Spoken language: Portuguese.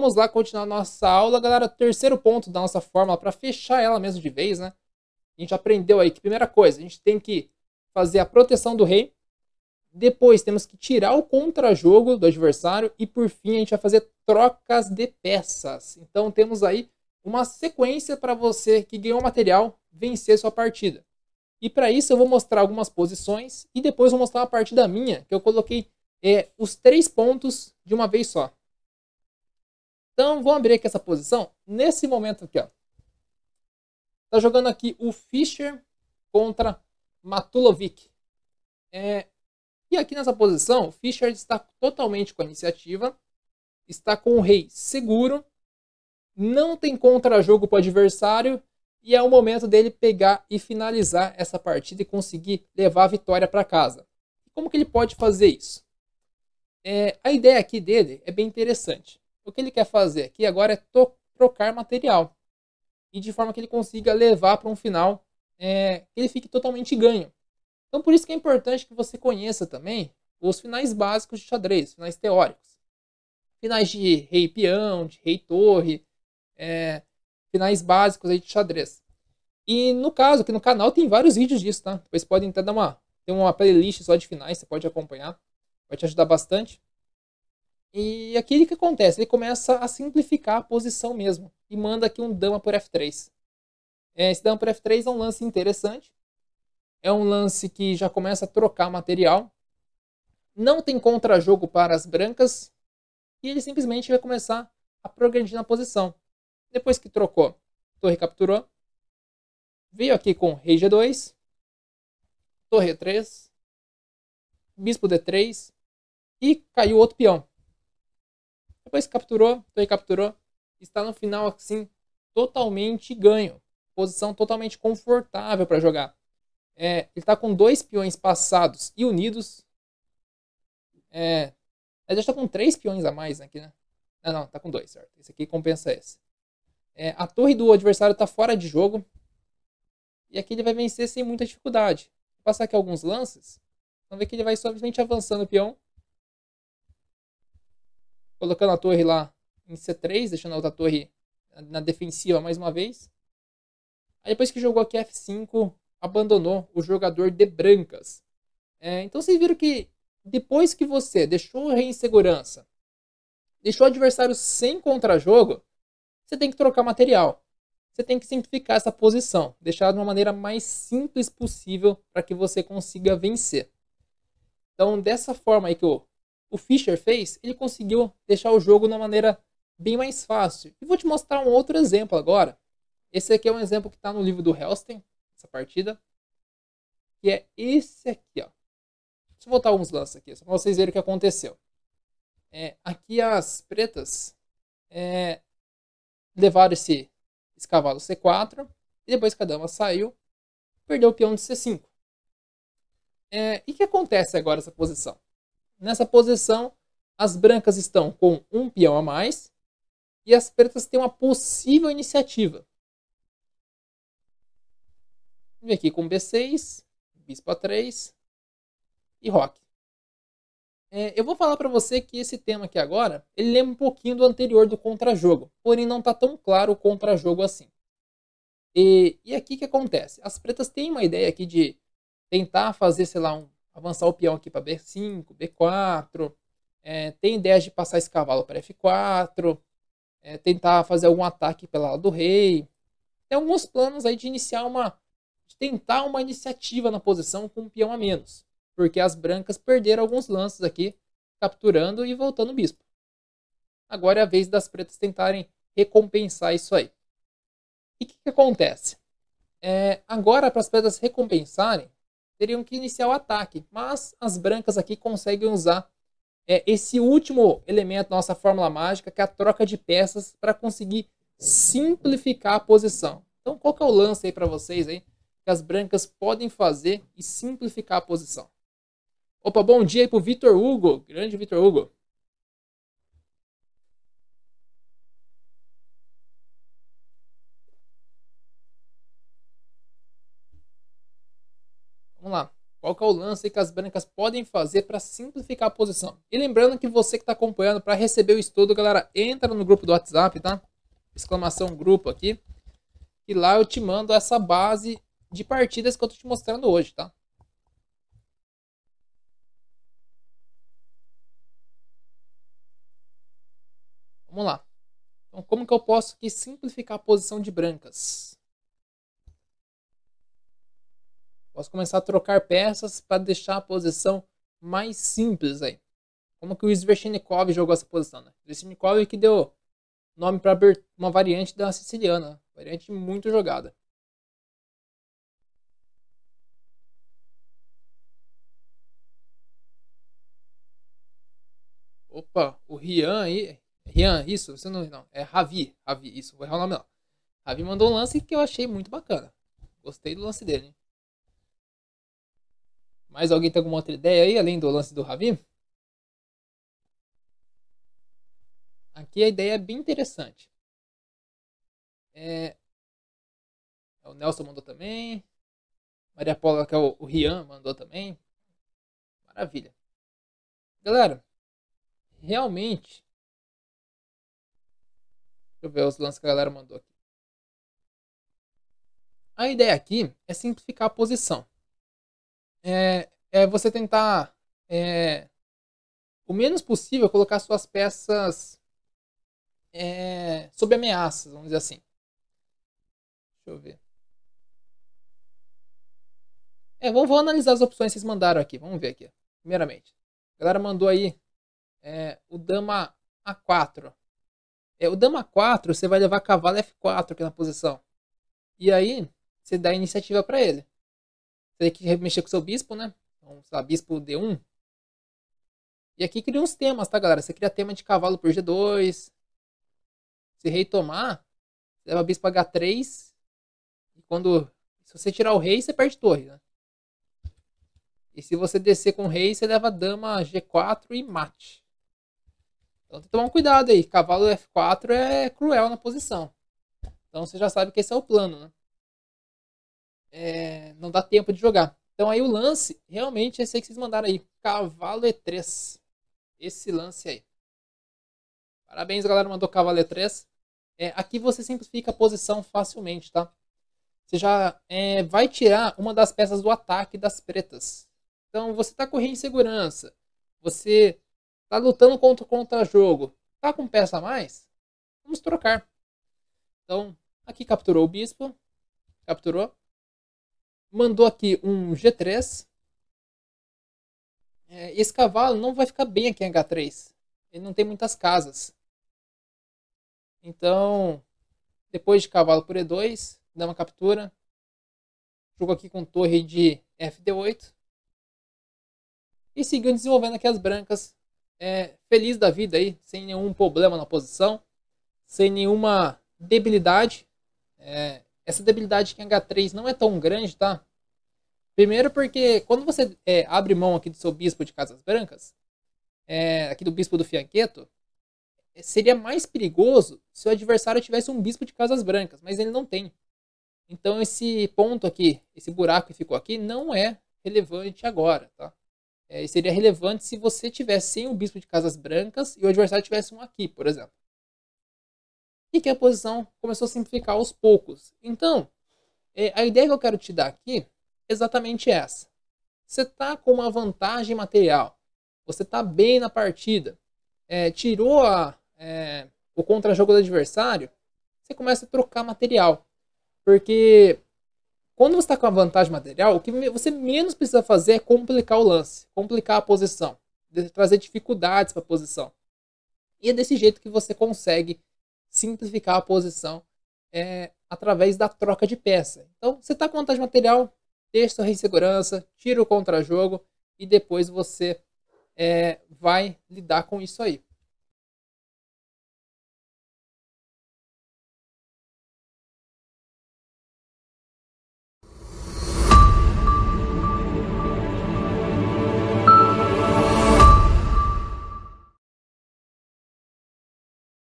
vamos lá continuar nossa aula, galera. Terceiro ponto da nossa fórmula, para fechar ela mesmo de vez, né? A gente aprendeu aí que, primeira coisa, a gente tem que fazer a proteção do rei. Depois temos que tirar o contra-jogo do adversário. E por fim, a gente vai fazer trocas de peças. Então temos aí uma sequência para você que ganhou material vencer sua partida. E para isso eu vou mostrar algumas posições e depois vou mostrar uma partida minha, que eu coloquei é, os três pontos de uma vez só. Então, vou abrir aqui essa posição. Nesse momento aqui, Está Tá jogando aqui o Fischer contra Matulovic. É, e aqui nessa posição, o Fischer está totalmente com a iniciativa. Está com o rei seguro. Não tem contra-jogo para o adversário. E é o momento dele pegar e finalizar essa partida e conseguir levar a vitória para casa. Como que ele pode fazer isso? É, a ideia aqui dele é bem interessante o que ele quer fazer aqui agora é trocar material. E de forma que ele consiga levar para um final é, que ele fique totalmente ganho. Então por isso que é importante que você conheça também os finais básicos de xadrez, finais teóricos. Finais de rei peão, de rei torre, é, finais básicos aí de xadrez. E no caso, aqui no canal tem vários vídeos disso, tá? Depois podem até dar uma, ter uma playlist só de finais, você pode acompanhar. Vai te ajudar bastante. E aqui o que acontece? Ele começa a simplificar a posição mesmo e manda aqui um dama por f3. É, esse dama por f3 é um lance interessante. É um lance que já começa a trocar material. Não tem contra-jogo para as brancas. E ele simplesmente vai começar a progredir na posição. Depois que trocou, torre capturou. Veio aqui com rei g2. Torre e3. Bispo d3. E caiu outro peão. Depois então, capturou, foi então capturou. Está no final assim, totalmente ganho. Posição totalmente confortável para jogar. É, ele está com dois peões passados e unidos. É, ele já está com três peões a mais aqui, né? Ah, não, não, está com dois, certo? Esse aqui compensa esse. É, a torre do adversário está fora de jogo. E aqui ele vai vencer sem muita dificuldade. Vou passar aqui alguns lances. Vamos ver que ele vai simplesmente avançando o peão colocando a torre lá em C3, deixando a outra torre na defensiva mais uma vez. Aí depois que jogou aqui F5, abandonou o jogador de brancas. É, então vocês viram que depois que você deixou o rei em segurança, deixou o adversário sem contra-jogo, você tem que trocar material. Você tem que simplificar essa posição, deixar de uma maneira mais simples possível para que você consiga vencer. Então, dessa forma aí que eu o Fischer fez, ele conseguiu deixar o jogo de uma maneira bem mais fácil. E vou te mostrar um outro exemplo agora. Esse aqui é um exemplo que está no livro do Helsten, essa partida, que é esse aqui. Ó. Deixa eu botar alguns lances aqui, só para vocês verem o que aconteceu. É, aqui as pretas é, levaram esse, esse cavalo C4, e depois que a dama saiu, perdeu o peão de C5. É, e o que acontece agora nessa posição? Nessa posição, as brancas estão com um peão a mais e as pretas têm uma possível iniciativa. Vem aqui com B6, bispo A3 e roque. É, eu vou falar para você que esse tema aqui agora, ele lembra um pouquinho do anterior do contra-jogo, porém não está tão claro o contra-jogo assim. E, e aqui que acontece? As pretas têm uma ideia aqui de tentar fazer, sei lá, um avançar o peão aqui para B5, B4, é, tem ideias de passar esse cavalo para F4, é, tentar fazer algum ataque pela do rei. Tem alguns planos aí de iniciar uma, de tentar uma iniciativa na posição com um peão a menos, porque as brancas perderam alguns lances aqui, capturando e voltando o bispo. Agora é a vez das pretas tentarem recompensar isso aí. E o que, que acontece? É, agora, para as pretas recompensarem, teriam que iniciar o ataque. Mas as brancas aqui conseguem usar é, esse último elemento da nossa fórmula mágica, que é a troca de peças, para conseguir simplificar a posição. Então, qual que é o lance aí para vocês aí que as brancas podem fazer e simplificar a posição? Opa, bom dia aí pro Vitor Hugo, grande Vitor Hugo. Qual é o lance que as brancas podem fazer para simplificar a posição? E lembrando que você que está acompanhando, para receber o estudo, galera, entra no grupo do WhatsApp, tá? Exclamação grupo aqui. E lá eu te mando essa base de partidas que eu estou te mostrando hoje, tá? Vamos lá. Então, como que eu posso aqui simplificar a posição de brancas? Posso começar a trocar peças para deixar a posição mais simples aí. Como que o Zverchenkov jogou essa posição, né? é que deu nome para uma variante da siciliana, né? variante muito jogada. Opa, o Rian aí. Rian, isso, você não. Não, é Ravi. Ravi, isso, vou errar o nome não. Ravi mandou um lance que eu achei muito bacana. Gostei do lance dele. Hein? Mais alguém tem alguma outra ideia aí, além do lance do Ravi? Aqui a ideia é bem interessante. É, é... O Nelson mandou também. Maria Paula, que é o, o Rian, mandou também. Maravilha. Galera, realmente. Deixa eu ver os lances que a galera mandou aqui. A ideia aqui é simplificar a posição é, é você tentar, é, o menos possível, colocar suas peças é, sob ameaças, vamos dizer assim. Deixa eu ver. É, vamos, analisar as opções que vocês mandaram aqui. Vamos ver aqui. Primeiramente. A galera mandou aí é, o dama A4. É, o dama 4 você vai levar cavalo F4 aqui na posição. E aí você dá iniciativa para ele teria que mexer com o seu bispo, né? Então, sei lá, bispo D1. E aqui cria uns temas, tá, galera? Você cria tema de cavalo por G2. Se rei tomar, leva bispo H3. E quando... Se você tirar o rei, você perde torre, né? E se você descer com rei, você leva dama G4 e mate. Então tem que tomar cuidado aí. Cavalo F4 é cruel na posição. Então você já sabe que esse é o plano, né? é, não dá tempo de jogar. Então aí o lance, realmente, é esse aí que vocês mandaram aí. Cavalo E3. Esse lance aí. Parabéns, galera, mandou cavalo E3. É, aqui você simplifica a posição facilmente, tá? Você já é, vai tirar uma das peças do ataque das pretas. Então você tá correndo em segurança. Você tá lutando contra o contra-jogo. Tá com peça a mais? Vamos trocar. Então, aqui capturou o bispo. Capturou mandou aqui um G3. É, esse cavalo não vai ficar bem aqui em H3. Ele não tem muitas casas. Então, depois de cavalo por E2, dá uma captura. Jogo aqui com torre de FD8. E seguiu desenvolvendo aqui as brancas. É, feliz da vida aí, sem nenhum problema na posição. Sem nenhuma debilidade. É, essa debilidade em H3 não é tão grande, tá? Primeiro porque quando você é, abre mão aqui do seu bispo de Casas Brancas, é, aqui do bispo do Fianqueto, é, seria mais perigoso se o adversário tivesse um bispo de Casas Brancas, mas ele não tem. Então esse ponto aqui, esse buraco que ficou aqui, não é relevante agora, tá? É, seria relevante se você tivesse sem o bispo de Casas Brancas e o adversário tivesse um aqui, por exemplo e que a posição começou a simplificar aos poucos. Então, é, a ideia que eu quero te dar aqui é exatamente essa. Você está com uma vantagem material, você está bem na partida, é, tirou a, é, o contra-jogo do adversário, você começa a trocar material. Porque quando você está com a vantagem material, o que você menos precisa fazer é complicar o lance, complicar a posição, trazer dificuldades para a posição. E é desse jeito que você consegue simplificar a posição é, através da troca de peça. Então, você está com vontade de material, deixa sua rede tira o contra-jogo e depois você é, vai lidar com isso aí.